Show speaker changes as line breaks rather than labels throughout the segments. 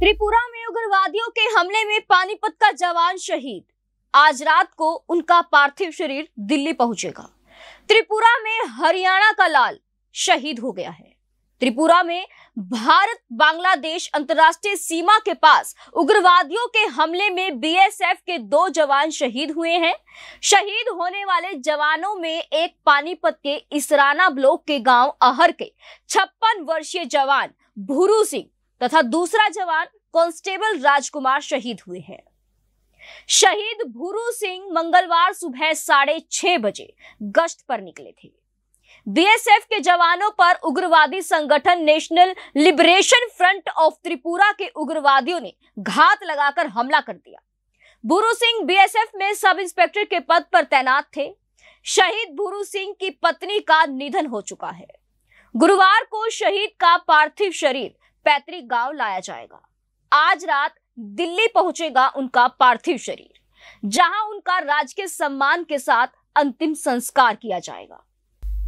त्रिपुरा में उग्रवादियों के हमले में पानीपत का जवान शहीद आज रात को उनका पार्थिव शरीर दिल्ली पहुंचेगा त्रिपुरा में हरियाणा का लाल शहीद हो गया है त्रिपुरा में भारत बांग्लादेश अंतर्राष्ट्रीय सीमा के पास उग्रवादियों के हमले में बीएसएफ के दो जवान शहीद हुए हैं शहीद होने वाले जवानों में एक पानीपत के इसराना ब्लॉक के गांव अहर के छप्पन वर्षीय जवान भूरू सिंह तथा दूसरा जवान कांस्टेबल राजकुमार शहीद हुए हैं शहीद भूरू सिंह मंगलवार सुबह साढ़े छह बजे गश्त पर निकले थे बीएसएफ के जवानों पर उग्रवादी संगठन National Liberation Front of Tripura के उग्रवादियों ने घात लगाकर हमला कर दिया भूरू सिंह बीएसएफ में सब इंस्पेक्टर के पद पर तैनात थे शहीद भूरू सिंह की पत्नी का निधन हो चुका है गुरुवार को शहीद का पार्थिव शरीर पैतृक गांव लाया जाएगा आज रात दिल्ली पहुंचेगा उनका पार्थिव शरीर जहां उनका राजकीय सम्मान के साथ अंतिम संस्कार किया जाएगा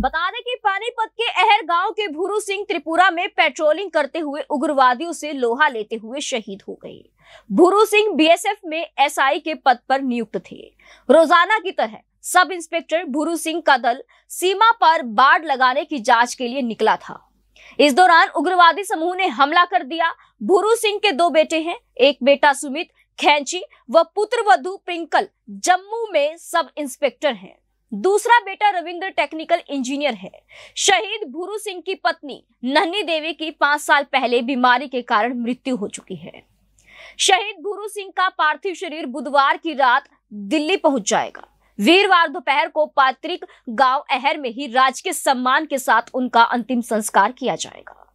बता दें कि पानीपत के अहर गांव के भूरू सिंह त्रिपुरा में पेट्रोलिंग करते हुए उग्रवादियों से लोहा लेते हुए शहीद हो गए भूरू सिंह बीएसएफ में एसआई के पद पर नियुक्त थे रोजाना की तरह सब इंस्पेक्टर भूरू सिंह का दल सीमा पर बाढ़ लगाने की जांच के लिए निकला था इस दौरान उग्रवादी समूह ने हमला कर दिया भूरू सिंह के दो बेटे हैं एक बेटा सुमित खैंची व पुत्र वधु प्रिंकल जम्मू में सब इंस्पेक्टर हैं दूसरा बेटा रविंद्र टेक्निकल इंजीनियर है शहीद भूरू सिंह की पत्नी नहनी देवी की पांच साल पहले बीमारी के कारण मृत्यु हो चुकी है शहीद भूरू सिंह का पार्थिव शरीर बुधवार की रात दिल्ली पहुंच जाएगा वीरवार दोपहर को पात्रिक गांव अहर में ही राजकीय सम्मान के साथ उनका अंतिम संस्कार किया जाएगा